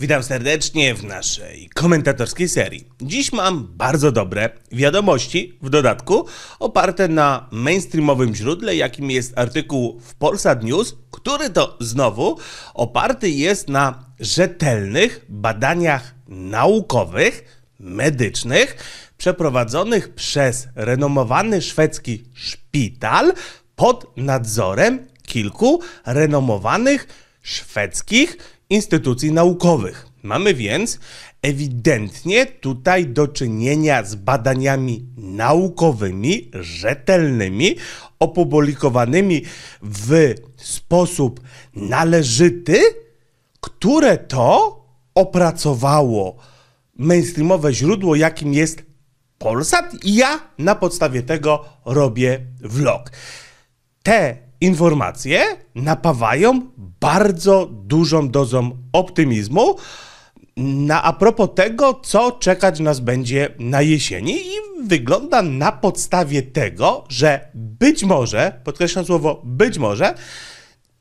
Witam serdecznie w naszej komentatorskiej serii. Dziś mam bardzo dobre wiadomości, w dodatku oparte na mainstreamowym źródle, jakim jest artykuł w Polsat News, który to znowu oparty jest na rzetelnych badaniach naukowych, medycznych, przeprowadzonych przez renomowany szwedzki szpital pod nadzorem kilku renomowanych szwedzkich instytucji naukowych. Mamy więc ewidentnie tutaj do czynienia z badaniami naukowymi, rzetelnymi, opublikowanymi w sposób należyty, które to opracowało mainstreamowe źródło, jakim jest Polsat, i ja na podstawie tego robię vlog. Te informacje napawają bardzo dużą dozą optymizmu na a propos tego, co czekać nas będzie na jesieni i wygląda na podstawie tego, że być może, podkreślam słowo być może,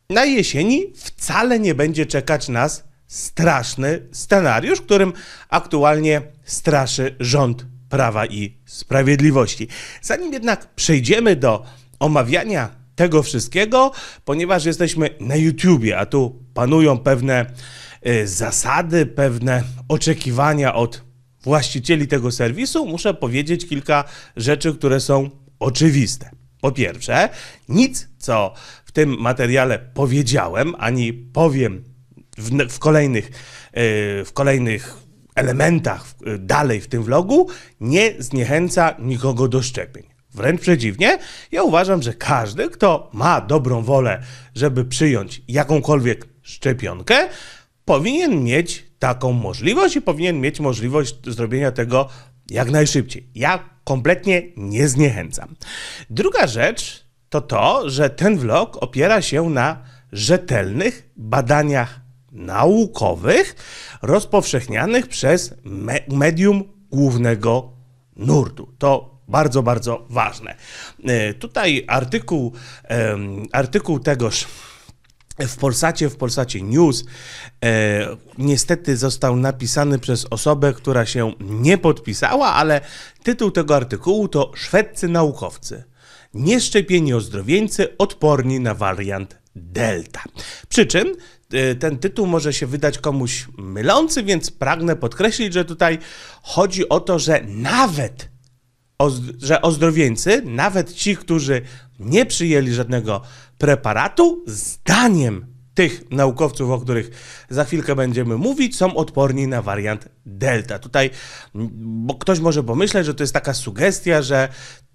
na jesieni wcale nie będzie czekać nas straszny scenariusz, którym aktualnie straszy rząd Prawa i Sprawiedliwości. Zanim jednak przejdziemy do omawiania tego wszystkiego, ponieważ jesteśmy na YouTubie, a tu panują pewne y, zasady, pewne oczekiwania od właścicieli tego serwisu, muszę powiedzieć kilka rzeczy, które są oczywiste. Po pierwsze, nic, co w tym materiale powiedziałem, ani powiem w, w kolejnych, y, w kolejnych elementach y, dalej w tym vlogu, nie zniechęca nikogo do szczepień. Wręcz przeciwnie, ja uważam, że każdy, kto ma dobrą wolę, żeby przyjąć jakąkolwiek szczepionkę, powinien mieć taką możliwość i powinien mieć możliwość zrobienia tego jak najszybciej. Ja kompletnie nie zniechęcam. Druga rzecz to to, że ten vlog opiera się na rzetelnych badaniach naukowych rozpowszechnianych przez me medium głównego nurtu. To bardzo, bardzo ważne. E, tutaj artykuł, artykuł tegoż w Polsacie, w Polsacie News, e, niestety został napisany przez osobę, która się nie podpisała, ale tytuł tego artykułu to Szwedcy naukowcy. Nieszczepieni ozdrowieńcy odporni na wariant Delta. Przy czym e, ten tytuł może się wydać komuś mylący, więc pragnę podkreślić, że tutaj chodzi o to, że nawet że ozdrowieńcy, nawet ci, którzy nie przyjęli żadnego preparatu, zdaniem tych naukowców, o których za chwilkę będziemy mówić, są odporni na wariant delta. Tutaj bo ktoś może pomyśleć, że to jest taka sugestia, że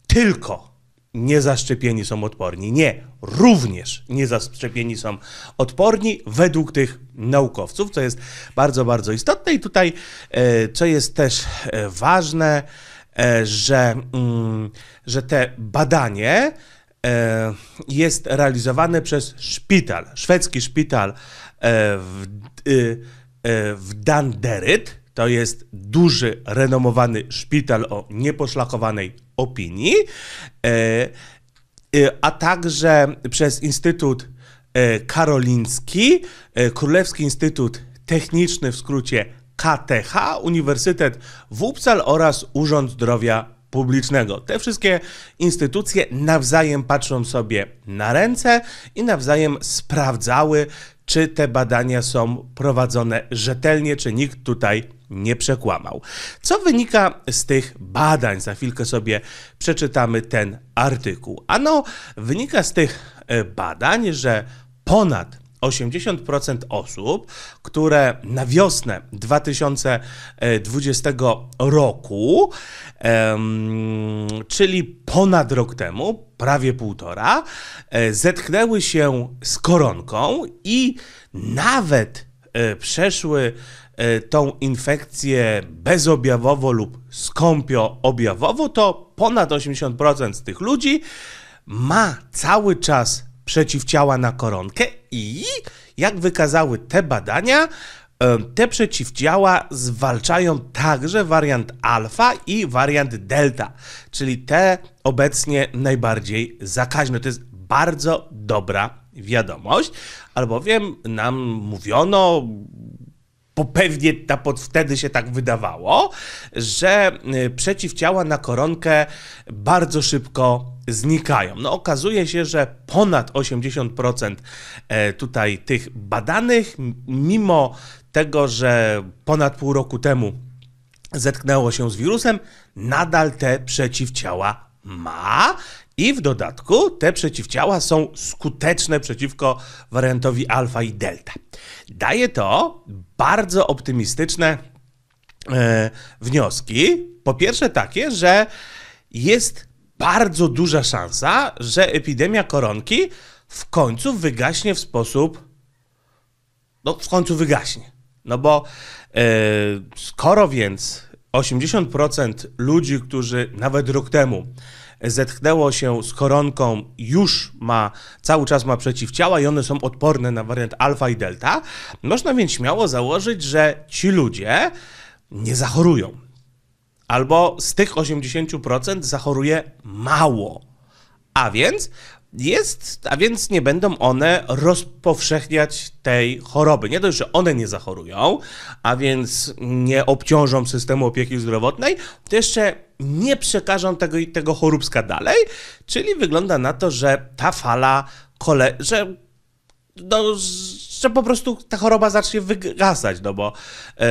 tylko niezaszczepieni są odporni. Nie, również niezaszczepieni są odporni według tych naukowców, co jest bardzo, bardzo istotne. I tutaj, e, co jest też e, ważne, E, że, mm, że te badanie e, jest realizowane przez szpital, szwedzki szpital e, w, w Danderyt. To jest duży, renomowany szpital o nieposzlakowanej opinii, a także przez Instytut Karoliński, Królewski Instytut Techniczny, w skrócie KTH, Uniwersytet Wupsal oraz Urząd Zdrowia Publicznego. Te wszystkie instytucje nawzajem patrzą sobie na ręce i nawzajem sprawdzały, czy te badania są prowadzone rzetelnie, czy nikt tutaj nie przekłamał. Co wynika z tych badań? Za chwilkę sobie przeczytamy ten artykuł. Ano, wynika z tych e, badań, że ponad 80% osób, które na wiosnę 2020 roku, czyli ponad rok temu, prawie półtora, e, zetknęły się z koronką i nawet e, przeszły e, tą infekcję bezobjawowo lub skąpioobjawowo, to ponad 80% z tych ludzi ma cały czas przeciwciała na koronkę i jak wykazały te badania, e, te przeciwciała zwalczają także wariant alfa i wariant delta, czyli te obecnie najbardziej zakaźne. To jest bardzo dobra wiadomość, albowiem nam mówiono, bo pewnie ta pod, wtedy się tak wydawało, że e, przeciwciała na koronkę bardzo szybko znikają. No okazuje się, że ponad 80% e, tutaj tych badanych, mimo tego, że ponad pół roku temu zetknęło się z wirusem, nadal te przeciwciała ma i w dodatku te przeciwciała są skuteczne przeciwko wariantowi alfa i delta. Daje to bardzo optymistyczne e, wnioski. Po pierwsze, takie, że jest bardzo duża szansa, że epidemia koronki w końcu wygaśnie w sposób. No, w końcu wygaśnie. No bo yy, skoro więc 80% ludzi, którzy nawet rok temu zetchnęło się z koronką, już ma, cały czas ma przeciwciała i one są odporne na wariant alfa i delta, można więc śmiało założyć, że ci ludzie nie zachorują albo z tych 80% zachoruje mało. A więc jest, a więc nie będą one rozpowszechniać tej choroby. Nie dość, że one nie zachorują, a więc nie obciążą systemu opieki zdrowotnej, to jeszcze nie przekażą tego, tego choróbska dalej, czyli wygląda na to, że ta fala, kole, że, no, że po prostu ta choroba zacznie wygasać, no bo... Yy,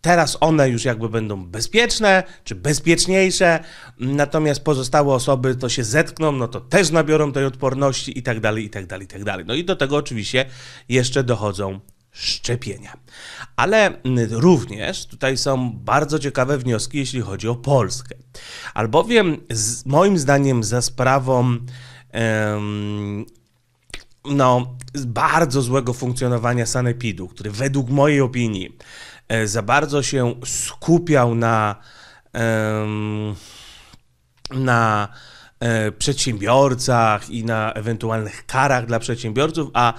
Teraz one już jakby będą bezpieczne czy bezpieczniejsze, natomiast pozostałe osoby to się zetkną, no to też nabiorą tej odporności i tak dalej, i tak dalej, i tak dalej. No i do tego oczywiście jeszcze dochodzą szczepienia. Ale mm, również tutaj są bardzo ciekawe wnioski, jeśli chodzi o Polskę. Albowiem, z, moim zdaniem, za sprawą no, bardzo złego funkcjonowania sanepidu, który według mojej opinii E, za bardzo się skupiał na, na e, przedsiębiorcach i na ewentualnych karach dla przedsiębiorców, a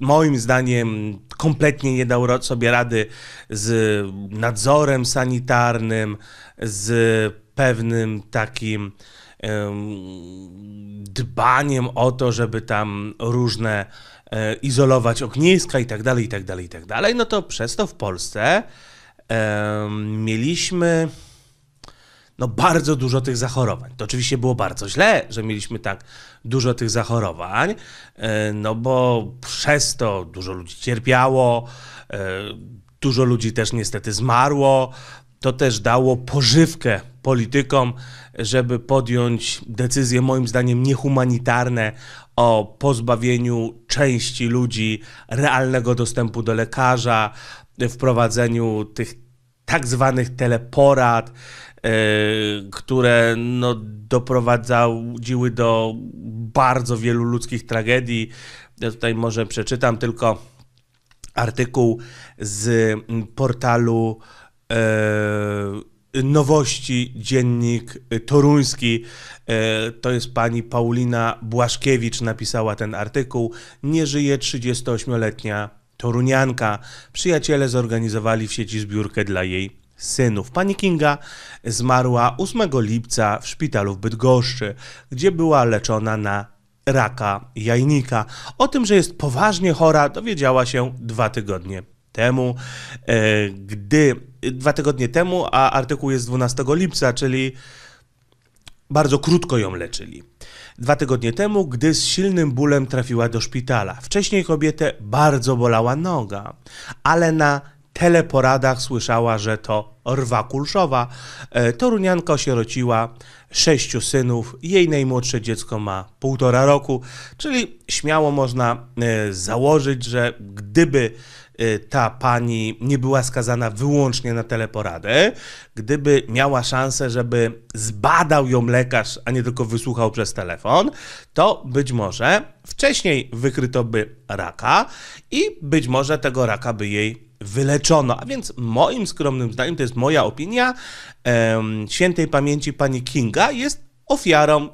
moim zdaniem kompletnie nie dał sobie rady z nadzorem sanitarnym, z pewnym takim dbaniem o to, żeby tam różne e, izolować ogniska i tak dalej, i tak dalej, i tak dalej, no to przez to w Polsce e, mieliśmy no bardzo dużo tych zachorowań. To oczywiście było bardzo źle, że mieliśmy tak dużo tych zachorowań, e, no bo przez to dużo ludzi cierpiało, e, dużo ludzi też niestety zmarło. To też dało pożywkę politykom, żeby podjąć decyzje, moim zdaniem, niehumanitarne o pozbawieniu części ludzi realnego dostępu do lekarza, wprowadzeniu tych tak zwanych teleporad, e, które no, doprowadziły do bardzo wielu ludzkich tragedii. Ja tutaj może przeczytam tylko artykuł z portalu e, Nowości Dziennik Toruński E, to jest pani Paulina Błaszkiewicz napisała ten artykuł. Nie żyje 38-letnia Torunianka. Przyjaciele zorganizowali w sieci zbiórkę dla jej synów. Pani Kinga zmarła 8 lipca w szpitalu w Bydgoszczy, gdzie była leczona na raka jajnika. O tym, że jest poważnie chora, dowiedziała się dwa tygodnie temu, e, gdy dwa tygodnie temu, a artykuł jest 12 lipca, czyli bardzo krótko ją leczyli. Dwa tygodnie temu, gdy z silnym bólem trafiła do szpitala. Wcześniej kobietę bardzo bolała noga, ale na teleporadach słyszała, że to rwa kulszowa. E, Torunianka osierociła sześciu synów, jej najmłodsze dziecko ma półtora roku, czyli śmiało można e, założyć, że gdyby Y, ta pani nie była skazana wyłącznie na teleporadę, gdyby miała szansę, żeby zbadał ją lekarz, a nie tylko wysłuchał przez telefon, to być może wcześniej wykryto by raka i być może tego raka by jej wyleczono. A więc moim skromnym zdaniem, to jest moja opinia, świętej pamięci pani Kinga jest ofiarą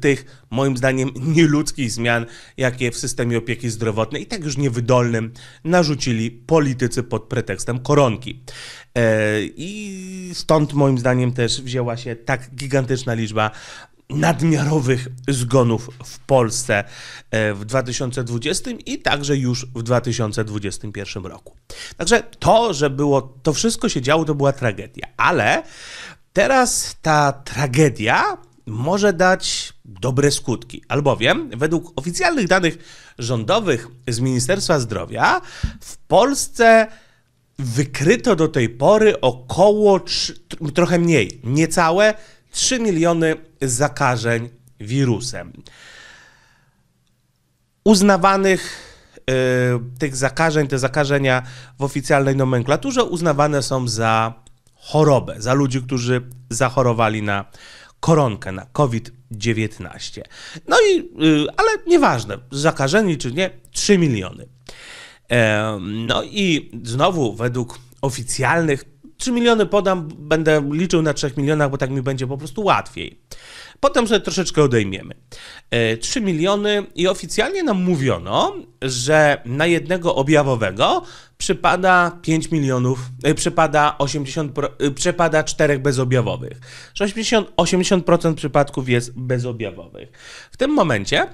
tych, moim zdaniem, nieludzkich zmian, jakie w systemie opieki zdrowotnej i tak już niewydolnym narzucili politycy pod pretekstem koronki. E, I stąd, moim zdaniem, też wzięła się tak gigantyczna liczba nadmiarowych zgonów w Polsce e, w 2020 i także już w 2021 roku. Także to, że było, to wszystko się działo, to była tragedia, ale teraz ta tragedia może dać dobre skutki, albowiem według oficjalnych danych rządowych z Ministerstwa Zdrowia w Polsce wykryto do tej pory około, trochę mniej, niecałe 3 miliony zakażeń wirusem. Uznawanych yy, tych zakażeń, te zakażenia w oficjalnej nomenklaturze uznawane są za chorobę, za ludzi, którzy zachorowali na koronkę na COVID-19. No i, y, ale nieważne, zakażeni czy nie, 3 miliony. No i znowu według oficjalnych 3 miliony podam, będę liczył na 3 milionach, bo tak mi będzie po prostu łatwiej. Potem sobie troszeczkę odejmiemy. 3 e, miliony i oficjalnie nam mówiono, że na jednego objawowego przypada 5 milionów, e, przypada 80, e, przypada 4 bezobjawowych. Że 80%, 80% przypadków jest bezobjawowych. W tym momencie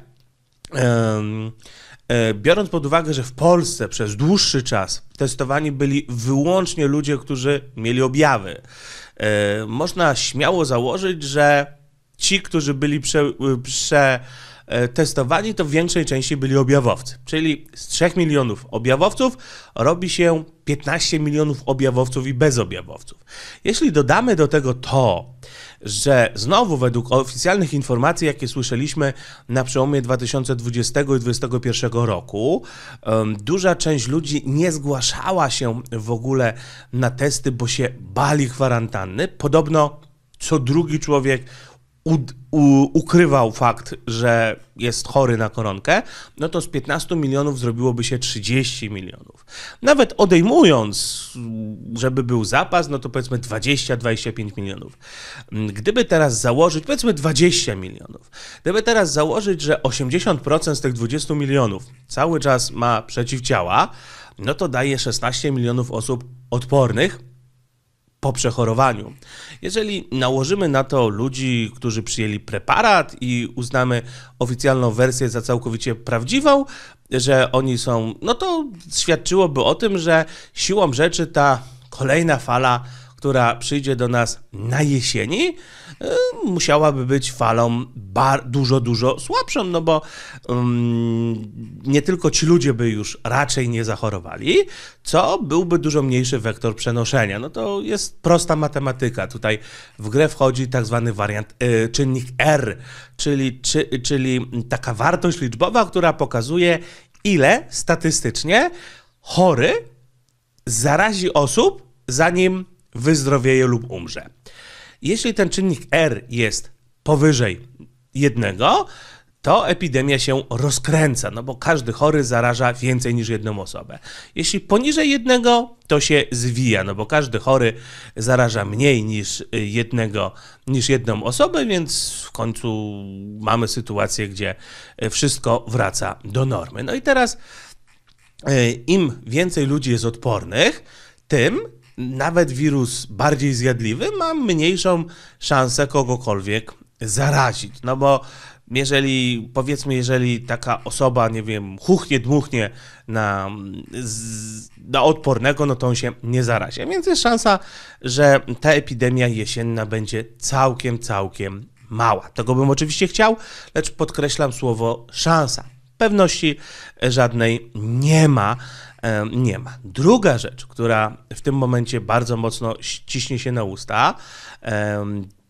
biorąc pod uwagę, że w Polsce przez dłuższy czas testowani byli wyłącznie ludzie, którzy mieli objawy, można śmiało założyć, że ci, którzy byli prze, prze e, testowani, to w większej części byli objawowcy. Czyli z 3 milionów objawowców robi się 15 milionów objawowców i bezobjawowców. Jeśli dodamy do tego to, że znowu według oficjalnych informacji, jakie słyszeliśmy na przełomie 2020 i 2021 roku, duża część ludzi nie zgłaszała się w ogóle na testy, bo się bali kwarantanny. Podobno co drugi człowiek u, u, ukrywał fakt, że jest chory na koronkę, no to z 15 milionów zrobiłoby się 30 milionów. Nawet odejmując, żeby był zapas, no to powiedzmy 20-25 milionów. Gdyby teraz założyć, powiedzmy 20 milionów, gdyby teraz założyć, że 80% z tych 20 milionów cały czas ma przeciwciała, no to daje 16 milionów osób odpornych, po przechorowaniu. Jeżeli nałożymy na to ludzi, którzy przyjęli preparat i uznamy oficjalną wersję za całkowicie prawdziwą, że oni są, no to świadczyłoby o tym, że siłą rzeczy ta kolejna fala która przyjdzie do nas na jesieni, y, musiałaby być falą bar, dużo, dużo słabszą, no bo um, nie tylko ci ludzie by już raczej nie zachorowali, co byłby dużo mniejszy wektor przenoszenia. No to jest prosta matematyka. Tutaj w grę wchodzi tak zwany wariant, y, czynnik R, czyli, czy, czyli taka wartość liczbowa, która pokazuje, ile statystycznie chory zarazi osób, zanim wyzdrowieje lub umrze. Jeśli ten czynnik R jest powyżej jednego, to epidemia się rozkręca, no bo każdy chory zaraża więcej niż jedną osobę. Jeśli poniżej jednego, to się zwija, no bo każdy chory zaraża mniej niż, y, jednego, niż jedną osobę, więc w końcu mamy sytuację, gdzie y, wszystko wraca do normy. No i teraz y, im więcej ludzi jest odpornych, tym nawet wirus bardziej zjadliwy ma mniejszą szansę kogokolwiek zarazić. No bo jeżeli, powiedzmy, jeżeli taka osoba, nie wiem, huchnie, dmuchnie na, na odpornego, no to on się nie zarazi. Więc jest szansa, że ta epidemia jesienna będzie całkiem, całkiem mała. Tego bym oczywiście chciał, lecz podkreślam słowo szansa. Pewności żadnej nie ma nie ma. Druga rzecz, która w tym momencie bardzo mocno ściśnie się na usta,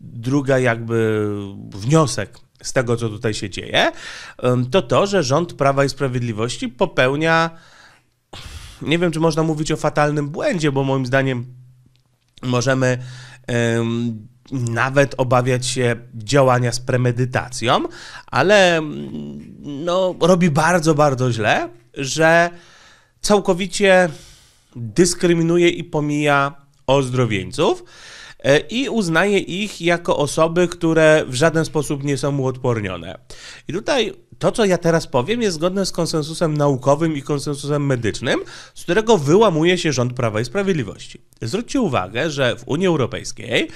druga jakby wniosek z tego, co tutaj się dzieje, to to, że rząd Prawa i Sprawiedliwości popełnia, nie wiem, czy można mówić o fatalnym błędzie, bo moim zdaniem możemy nawet obawiać się działania z premedytacją, ale mm, no, robi bardzo, bardzo źle, że całkowicie dyskryminuje i pomija ozdrowieńców e, i uznaje ich jako osoby, które w żaden sposób nie są uodpornione. I tutaj to, co ja teraz powiem, jest zgodne z konsensusem naukowym i konsensusem medycznym, z którego wyłamuje się rząd Prawa i Sprawiedliwości. Zwróćcie uwagę, że w Unii Europejskiej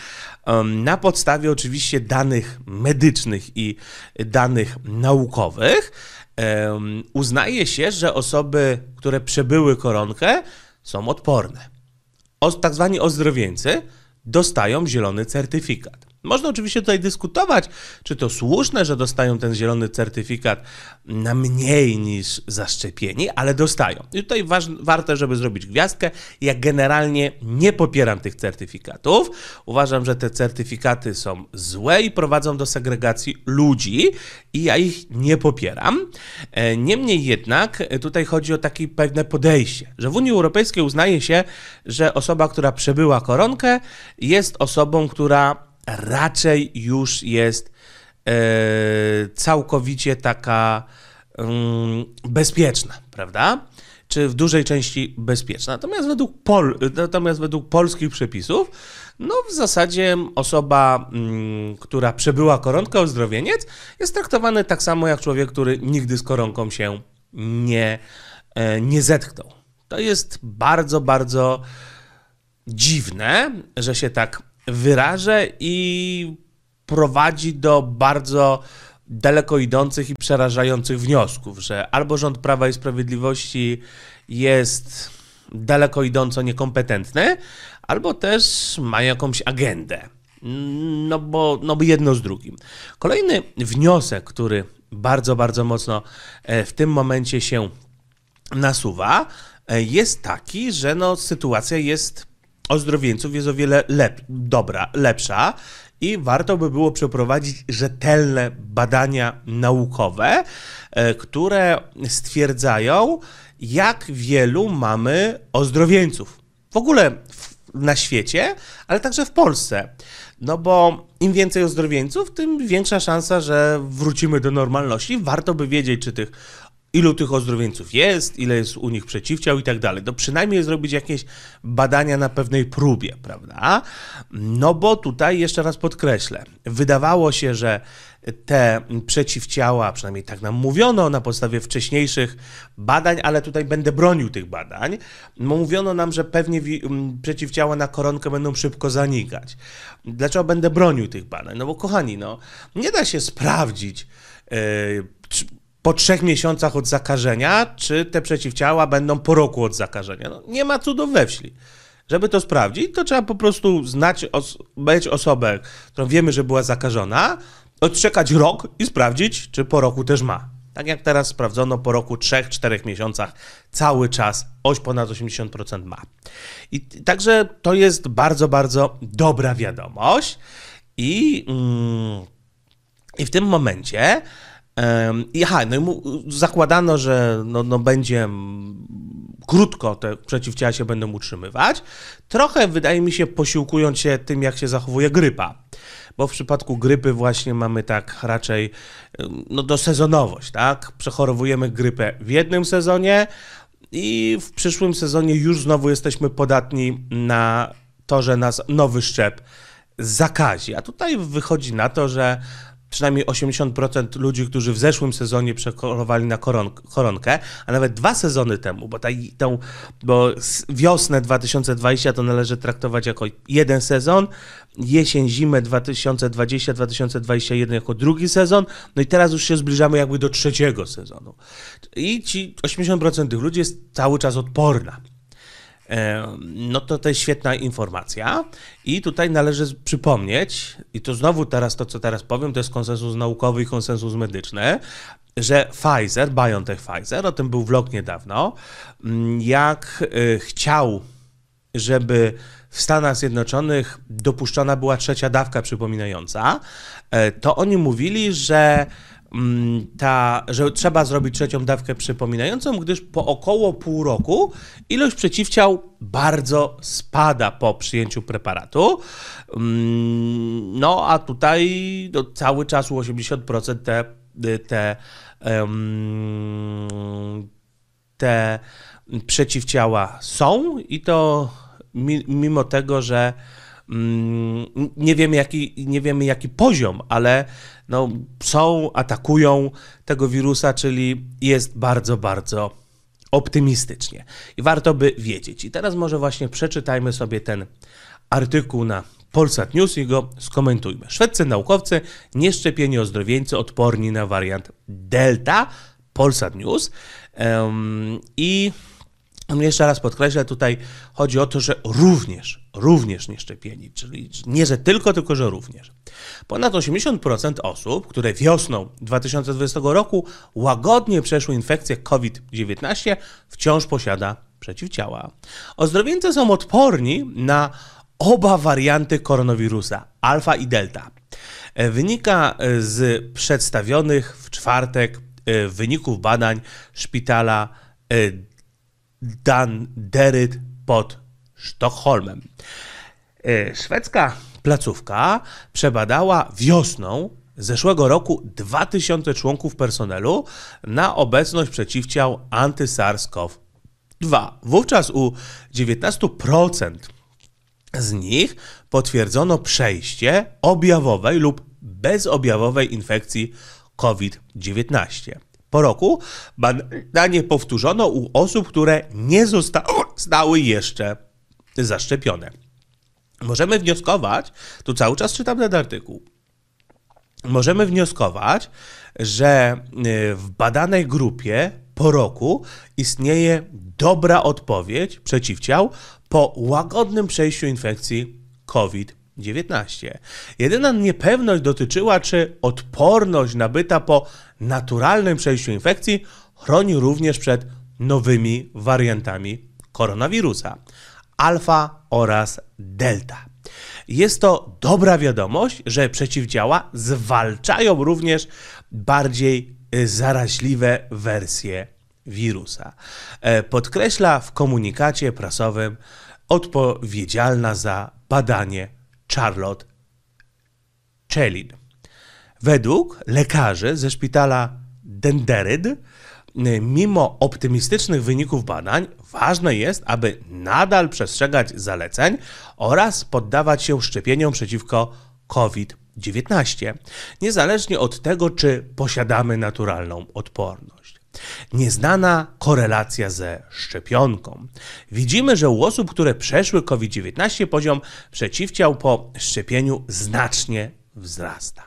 na podstawie oczywiście danych medycznych i danych naukowych uznaje się, że osoby, które przebyły koronkę, są odporne. O, tak zwani ozdrowieńcy dostają zielony certyfikat. Można oczywiście tutaj dyskutować, czy to słuszne, że dostają ten zielony certyfikat na mniej niż zaszczepieni, ale dostają. I tutaj waż, warto, żeby zrobić gwiazdkę. Ja generalnie nie popieram tych certyfikatów. Uważam, że te certyfikaty są złe i prowadzą do segregacji ludzi i ja ich nie popieram. E, niemniej jednak e, tutaj chodzi o takie pewne podejście, że w Unii Europejskiej uznaje się, że osoba, która przebyła koronkę, jest osobą, która raczej już jest e, całkowicie taka mm, bezpieczna, prawda? Czy w dużej części bezpieczna. Natomiast według, pol, natomiast według polskich przepisów, no w zasadzie osoba, mm, która przebyła koronkę ozdrowieniec, jest traktowany tak samo jak człowiek, który nigdy z koronką się nie, e, nie zetknął. To jest bardzo, bardzo dziwne, że się tak wyrażę i prowadzi do bardzo daleko idących i przerażających wniosków, że albo rząd Prawa i Sprawiedliwości jest daleko idąco niekompetentny, albo też ma jakąś agendę. No bo, no bo jedno z drugim. Kolejny wniosek, który bardzo, bardzo mocno e, w tym momencie się nasuwa, e, jest taki, że no, sytuacja jest ozdrowieńców jest o wiele lep dobra, lepsza i warto by było przeprowadzić rzetelne badania naukowe, e, które stwierdzają, jak wielu mamy ozdrowieńców. W ogóle na świecie, ale także w Polsce. No bo im więcej ozdrowieńców, tym większa szansa, że wrócimy do normalności. Warto by wiedzieć, czy tych ilu tych ozdrowieńców jest, ile jest u nich przeciwciał i tak dalej. To przynajmniej zrobić jakieś badania na pewnej próbie, prawda? No bo tutaj jeszcze raz podkreślę, wydawało się, że te przeciwciała, przynajmniej tak nam mówiono na podstawie wcześniejszych badań, ale tutaj będę bronił tych badań, mówiono nam, że pewnie przeciwciała na koronkę będą szybko zanikać. Dlaczego będę bronił tych badań? No bo kochani, no, nie da się sprawdzić, yy, po trzech miesiącach od zakażenia, czy te przeciwciała będą po roku od zakażenia. No, nie ma cudów we wśli. Żeby to sprawdzić, to trzeba po prostu znać, os mieć osobę, którą wiemy, że była zakażona, odczekać rok i sprawdzić, czy po roku też ma. Tak jak teraz sprawdzono po roku trzech, czterech miesiącach, cały czas oś ponad 80% ma. I także to jest bardzo, bardzo dobra wiadomość. I, mm, i w tym momencie i aha, no i mu zakładano, że no, no będzie mm, krótko te przeciwciała się będą utrzymywać, trochę wydaje mi się posiłkując się tym, jak się zachowuje grypa. Bo w przypadku grypy właśnie mamy tak raczej no, do sezonowość, tak? Przechorowujemy grypę w jednym sezonie i w przyszłym sezonie już znowu jesteśmy podatni na to, że nas nowy szczep zakazi. A tutaj wychodzi na to, że przynajmniej 80% ludzi, którzy w zeszłym sezonie przekorowali na koronkę, a nawet dwa sezony temu, bo, ta, tą, bo wiosnę 2020 to należy traktować jako jeden sezon, jesień, zimę 2020-2021 jako drugi sezon, no i teraz już się zbliżamy jakby do trzeciego sezonu. I ci 80% tych ludzi jest cały czas odporna E, no to to jest świetna informacja. I tutaj należy przypomnieć, i to znowu teraz to, co teraz powiem, to jest konsensus naukowy i konsensus medyczny, że Pfizer, BioNTech Pfizer, o tym był vlog niedawno, mm, jak y, chciał, żeby w Stanach Zjednoczonych dopuszczona była trzecia dawka przypominająca, e, to oni mówili, że Mm, ta, że trzeba zrobić trzecią dawkę przypominającą, gdyż po około pół roku ilość przeciwciał bardzo spada po przyjęciu preparatu. Mm, no a tutaj no, cały czas u 80% te, te, te przeciwciała są i to mimo tego, że Mm, nie wiemy jaki, nie wiemy jaki poziom, ale no, są, atakują tego wirusa, czyli jest bardzo, bardzo optymistycznie. I warto by wiedzieć. I teraz może właśnie przeczytajmy sobie ten artykuł na Polsat News i go skomentujmy. Szwedcy naukowcy, nieszczepieni ozdrowieńcy odporni na wariant Delta, Polsat News. Um, I no jeszcze raz podkreślę, tutaj chodzi o to, że również, również nieszczepieni, czyli nie, że tylko, tylko, że również. Ponad 80% osób, które wiosną 2020 roku łagodnie przeszły infekcję COVID-19, wciąż posiada przeciwciała. Ozdrowieńcy są odporni na oba warianty koronawirusa, alfa i delta. Wynika z przedstawionych w czwartek e, wyników badań szpitala e, Danderyt pod Sztokholmem. E, szwedzka placówka przebadała wiosną zeszłego roku 2000 członków personelu na obecność przeciwciał antysarskow. sars 2 Wówczas u 19% z nich potwierdzono przejście objawowej lub bezobjawowej infekcji COVID-19 po roku badanie powtórzono u osób, które nie zostały jeszcze zaszczepione. Możemy wnioskować, tu cały czas czytam ten artykuł, możemy wnioskować, że y, w badanej grupie po roku istnieje dobra odpowiedź przeciwciał po łagodnym przejściu infekcji COVID-19. Jedyna niepewność dotyczyła, czy odporność nabyta po naturalnym przejściu infekcji chroni również przed nowymi wariantami koronawirusa alfa oraz delta. Jest to dobra wiadomość, że przeciwdziała zwalczają również bardziej y, zaraźliwe wersje wirusa. E, podkreśla w komunikacie prasowym odpowiedzialna za badanie Charlotte Chelin. Według lekarzy ze szpitala Denderyd, y, mimo optymistycznych wyników badań, ważne jest, aby nadal przestrzegać zaleceń oraz poddawać się szczepieniom przeciwko COVID-19, niezależnie od tego, czy posiadamy naturalną odporność. Nieznana korelacja ze szczepionką. Widzimy, że u osób, które przeszły COVID-19, poziom przeciwciał po szczepieniu znacznie wzrasta.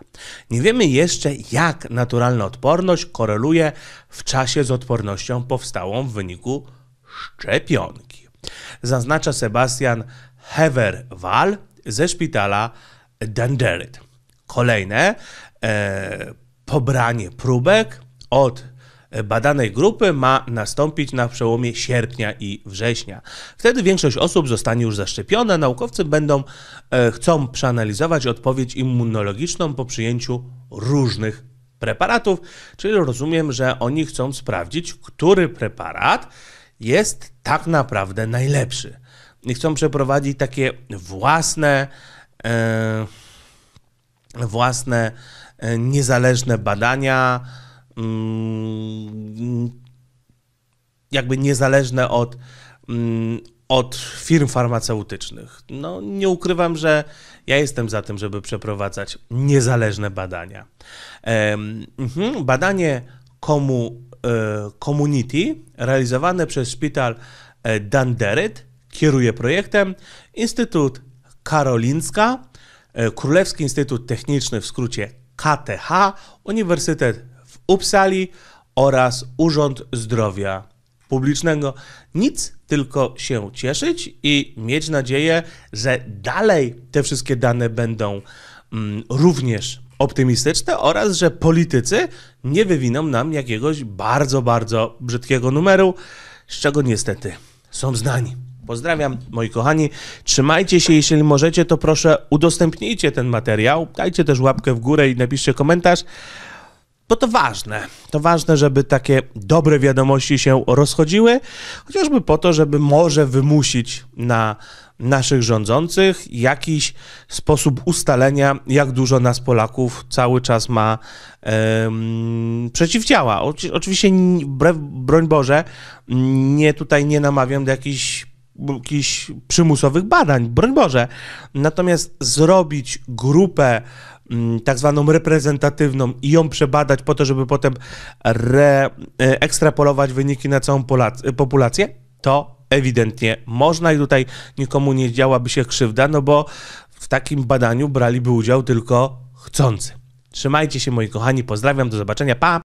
Nie wiemy jeszcze, jak naturalna odporność koreluje w czasie z odpornością powstałą w wyniku szczepionki. Zaznacza Sebastian Heverwal ze szpitala Denderit. Kolejne e, pobranie próbek od E, badanej grupy ma nastąpić na przełomie sierpnia i września. Wtedy większość osób zostanie już zaszczepiona, naukowcy będą e, chcą przeanalizować odpowiedź immunologiczną po przyjęciu różnych preparatów, czyli rozumiem, że oni chcą sprawdzić, który preparat jest tak naprawdę najlepszy. I chcą przeprowadzić takie własne, e, własne e, niezależne badania, Mm, jakby niezależne od, mm, od firm farmaceutycznych. No, nie ukrywam, że ja jestem za tym, żeby przeprowadzać niezależne badania. Mhm, badanie komu, e, community realizowane przez szpital e, Danderyt kieruje projektem Instytut Karolinska, e, Królewski Instytut Techniczny w skrócie KTH, Uniwersytet Upsali oraz Urząd Zdrowia Publicznego. Nic, tylko się cieszyć i mieć nadzieję, że dalej te wszystkie dane będą mm, również optymistyczne oraz, że politycy nie wywiną nam jakiegoś bardzo, bardzo brzydkiego numeru, z czego niestety są znani. Pozdrawiam, moi kochani. Trzymajcie się, jeśli możecie, to proszę udostępnijcie ten materiał. Dajcie też łapkę w górę i napiszcie komentarz bo to ważne. To ważne, żeby takie dobre wiadomości się rozchodziły, chociażby po to, żeby może wymusić na naszych rządzących jakiś sposób ustalenia, jak dużo nas Polaków cały czas ma um, oczywiście, brew, broń Boże, nie tutaj nie namawiam do jakichś jakichś przymusowych badań, broń Boże. Natomiast zrobić grupę Mm, tak zwaną reprezentatywną i ją przebadać po to, żeby potem re, e, ekstrapolować wyniki na całą e, populację, to ewidentnie można i tutaj nikomu nie działaby się krzywda, no bo w takim badaniu braliby udział tylko chcący. Trzymajcie się moi kochani, pozdrawiam, do zobaczenia, pa!